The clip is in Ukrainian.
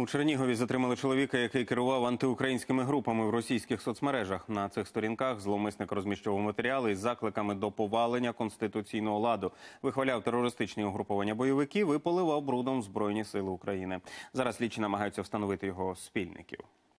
У Чернігові затримали чоловіка, який керував антиукраїнськими групами в російських соцмережах. На цих сторінках зловмисник розміщував матеріали із закликами до повалення конституційного ладу, вихваляв терористичні угруповання бойовиків і поливав брудом збройні сили України. Зараз слідчі намагаються встановити його спільників.